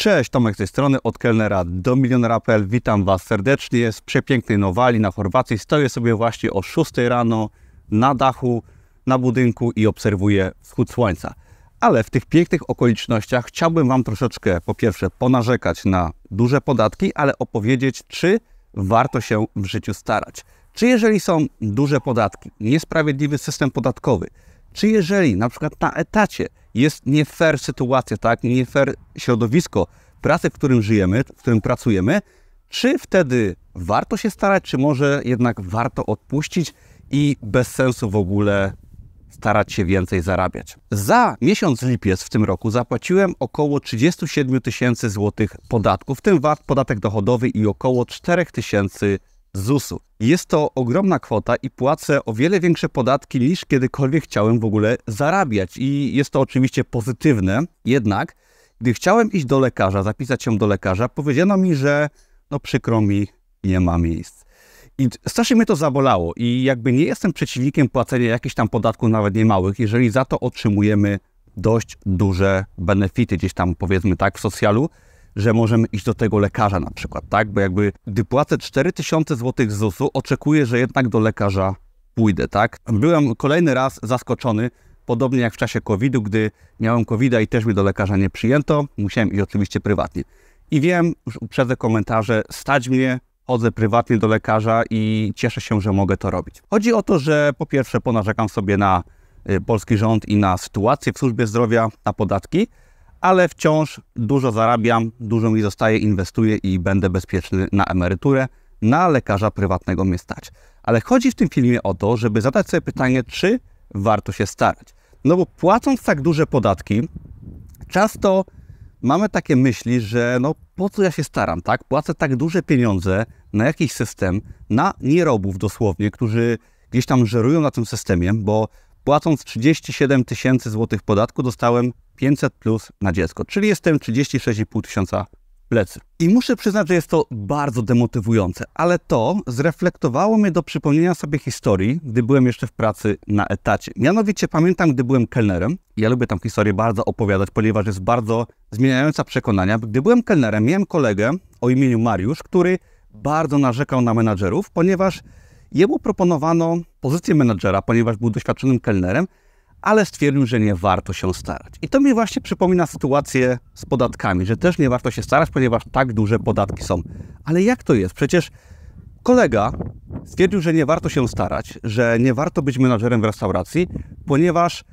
Cześć, Tomek z tej strony, od kelnera do milionera.pl. Witam Was serdecznie z przepięknej Nowali na Chorwacji. Stoję sobie właśnie o 6 rano na dachu, na budynku i obserwuję wschód słońca. Ale w tych pięknych okolicznościach chciałbym Wam troszeczkę, po pierwsze, ponarzekać na duże podatki, ale opowiedzieć, czy warto się w życiu starać. Czy jeżeli są duże podatki, niesprawiedliwy system podatkowy, czy jeżeli na przykład na etacie jest nie fair sytuacja, tak, nie fair środowisko pracy, w którym żyjemy, w którym pracujemy, czy wtedy warto się starać, czy może jednak warto odpuścić i bez sensu w ogóle starać się więcej zarabiać. Za miesiąc lipiec w tym roku zapłaciłem około 37 tysięcy złotych podatków, w tym VAT, podatek dochodowy i około 4 tysięcy ZUS-u. Jest to ogromna kwota i płacę o wiele większe podatki niż kiedykolwiek chciałem w ogóle zarabiać. I jest to oczywiście pozytywne, jednak gdy chciałem iść do lekarza, zapisać się do lekarza, powiedziano mi, że no przykro mi, nie ma miejsc. I strasznie mnie to zabolało i jakby nie jestem przeciwnikiem płacenia jakichś tam podatków, nawet nie małych, jeżeli za to otrzymujemy dość duże benefity gdzieś tam powiedzmy tak w socjalu, że możemy iść do tego lekarza na przykład, tak? Bo jakby, gdy płacę 4000 zł ZUS-u, oczekuję, że jednak do lekarza pójdę, tak? Byłem kolejny raz zaskoczony, podobnie jak w czasie COVID-u, gdy miałem covid a i też mi do lekarza nie przyjęto, musiałem iść oczywiście prywatnie. I wiem, już uprzedzę komentarze, stać mnie, chodzę prywatnie do lekarza i cieszę się, że mogę to robić. Chodzi o to, że po pierwsze ponarzekam sobie na y, polski rząd i na sytuację w służbie zdrowia, na podatki, ale wciąż dużo zarabiam, dużo mi zostaje, inwestuję i będę bezpieczny na emeryturę. Na lekarza prywatnego mnie stać. Ale chodzi w tym filmie o to, żeby zadać sobie pytanie, czy warto się starać. No bo płacąc tak duże podatki, często mamy takie myśli, że no po co ja się staram, tak? Płacę tak duże pieniądze na jakiś system, na nierobów dosłownie, którzy gdzieś tam żerują na tym systemie, bo Płacąc 37 tysięcy złotych podatku, dostałem 500 plus na dziecko, czyli jestem 36,5 tysiąca plecy. I muszę przyznać, że jest to bardzo demotywujące, ale to zreflektowało mnie do przypomnienia sobie historii, gdy byłem jeszcze w pracy na etacie. Mianowicie pamiętam, gdy byłem kelnerem, ja lubię tam historię bardzo opowiadać, ponieważ jest bardzo zmieniająca przekonania. Gdy byłem kelnerem, miałem kolegę o imieniu Mariusz, który bardzo narzekał na menadżerów, ponieważ Jemu proponowano pozycję menedżera, ponieważ był doświadczonym kelnerem, ale stwierdził, że nie warto się starać. I to mi właśnie przypomina sytuację z podatkami, że też nie warto się starać, ponieważ tak duże podatki są. Ale jak to jest? Przecież kolega stwierdził, że nie warto się starać, że nie warto być menadżerem w restauracji, ponieważ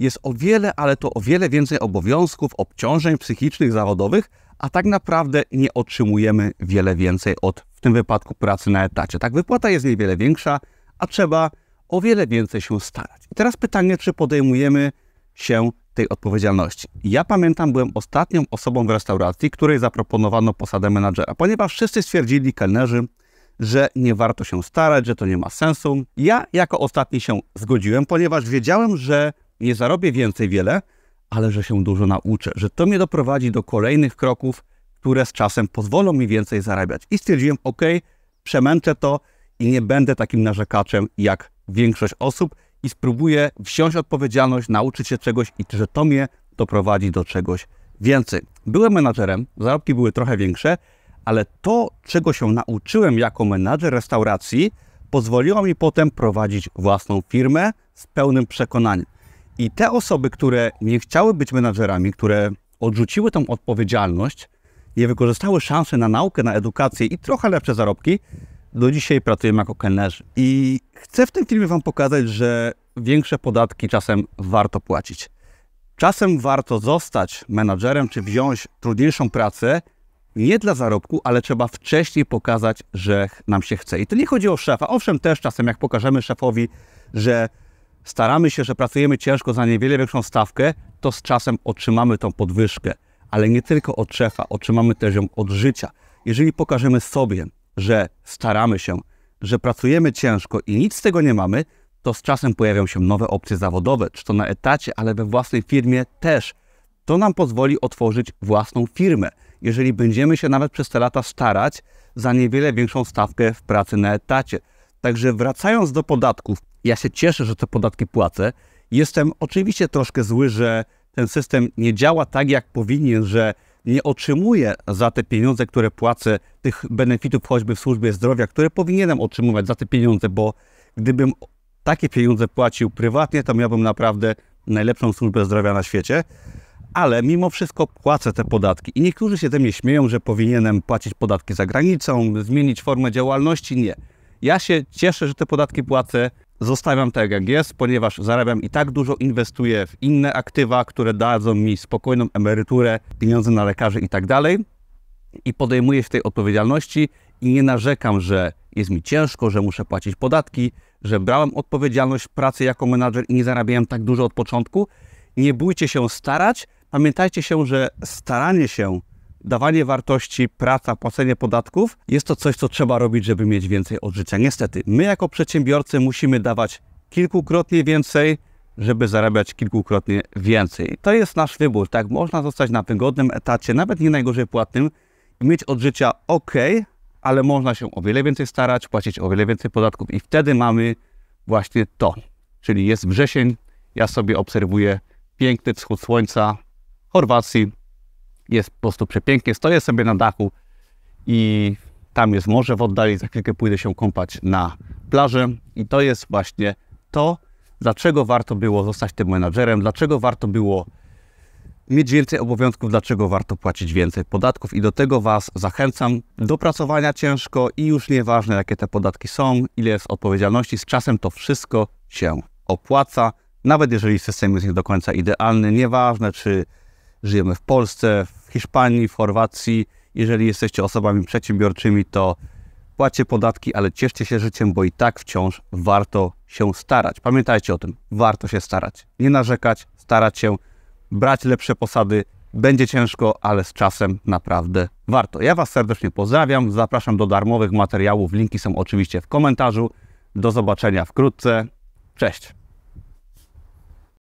jest o wiele, ale to o wiele więcej obowiązków, obciążeń psychicznych, zawodowych, a tak naprawdę nie otrzymujemy wiele więcej od w tym wypadku pracy na etacie. Tak, wypłata jest niewiele większa, a trzeba o wiele więcej się starać. I teraz pytanie, czy podejmujemy się tej odpowiedzialności. Ja pamiętam, byłem ostatnią osobą w restauracji, której zaproponowano posadę menadżera, ponieważ wszyscy stwierdzili, kelnerzy, że nie warto się starać, że to nie ma sensu. Ja jako ostatni się zgodziłem, ponieważ wiedziałem, że nie zarobię więcej wiele, ale że się dużo nauczę, że to mnie doprowadzi do kolejnych kroków, które z czasem pozwolą mi więcej zarabiać. I stwierdziłem, ok, przemęczę to i nie będę takim narzekaczem jak większość osób i spróbuję wziąć odpowiedzialność, nauczyć się czegoś i że to mnie doprowadzi do czegoś więcej. Byłem menadżerem, zarobki były trochę większe, ale to, czego się nauczyłem jako menadżer restauracji, pozwoliło mi potem prowadzić własną firmę z pełnym przekonaniem. I te osoby, które nie chciały być menadżerami, które odrzuciły tą odpowiedzialność, nie wykorzystały szansy na naukę, na edukację i trochę lepsze zarobki, do dzisiaj pracują jako kelnerzy. I chcę w tym filmie Wam pokazać, że większe podatki czasem warto płacić. Czasem warto zostać menadżerem czy wziąć trudniejszą pracę, nie dla zarobku, ale trzeba wcześniej pokazać, że nam się chce. I to nie chodzi o szefa. Owszem, też czasem jak pokażemy szefowi, że staramy się, że pracujemy ciężko za niewiele większą stawkę, to z czasem otrzymamy tą podwyżkę. Ale nie tylko od szefa, otrzymamy też ją od życia. Jeżeli pokażemy sobie, że staramy się, że pracujemy ciężko i nic z tego nie mamy, to z czasem pojawią się nowe opcje zawodowe, czy to na etacie, ale we własnej firmie też. To nam pozwoli otworzyć własną firmę, jeżeli będziemy się nawet przez te lata starać za niewiele większą stawkę w pracy na etacie. Także wracając do podatków, ja się cieszę, że te podatki płacę. Jestem oczywiście troszkę zły, że ten system nie działa tak, jak powinien, że nie otrzymuję za te pieniądze, które płacę, tych benefitów choćby w służbie zdrowia, które powinienem otrzymywać za te pieniądze, bo gdybym takie pieniądze płacił prywatnie, to miałbym naprawdę najlepszą służbę zdrowia na świecie. Ale mimo wszystko płacę te podatki. I niektórzy się ze mnie śmieją, że powinienem płacić podatki za granicą, zmienić formę działalności. Nie. Ja się cieszę, że te podatki płacę, zostawiam tak jak jest, ponieważ zarabiam i tak dużo, inwestuję w inne aktywa, które dadzą mi spokojną emeryturę, pieniądze na lekarzy i tak dalej. I podejmuję się tej odpowiedzialności i nie narzekam, że jest mi ciężko, że muszę płacić podatki, że brałem odpowiedzialność pracy jako menadżer i nie zarabiałem tak dużo od początku. Nie bójcie się starać. Pamiętajcie się, że staranie się dawanie wartości, praca, płacenie podatków jest to coś, co trzeba robić, żeby mieć więcej odżycia. Niestety, my jako przedsiębiorcy musimy dawać kilkukrotnie więcej, żeby zarabiać kilkukrotnie więcej. To jest nasz wybór, tak? Można zostać na wygodnym etacie, nawet nie najgorzej płatnym, mieć odżycia ok, ale można się o wiele więcej starać, płacić o wiele więcej podatków i wtedy mamy właśnie to. Czyli jest wrzesień, ja sobie obserwuję piękny wschód słońca Chorwacji, jest po prostu przepięknie. Stoję sobie na dachu i tam jest morze w oddali. Za chwilkę pójdę się kąpać na plażę. I to jest właśnie to, dlaczego warto było zostać tym menadżerem, dlaczego warto było mieć więcej obowiązków, dlaczego warto płacić więcej podatków i do tego Was zachęcam do pracowania ciężko i już nieważne jakie te podatki są, ile jest odpowiedzialności, z czasem to wszystko się opłaca, nawet jeżeli system jest nie do końca idealny, nieważne czy żyjemy w Polsce, w Hiszpanii, w Chorwacji. Jeżeli jesteście osobami przedsiębiorczymi, to płacie podatki, ale cieszcie się życiem, bo i tak wciąż warto się starać. Pamiętajcie o tym, warto się starać. Nie narzekać, starać się, brać lepsze posady. Będzie ciężko, ale z czasem naprawdę warto. Ja Was serdecznie pozdrawiam, zapraszam do darmowych materiałów, linki są oczywiście w komentarzu. Do zobaczenia wkrótce. Cześć!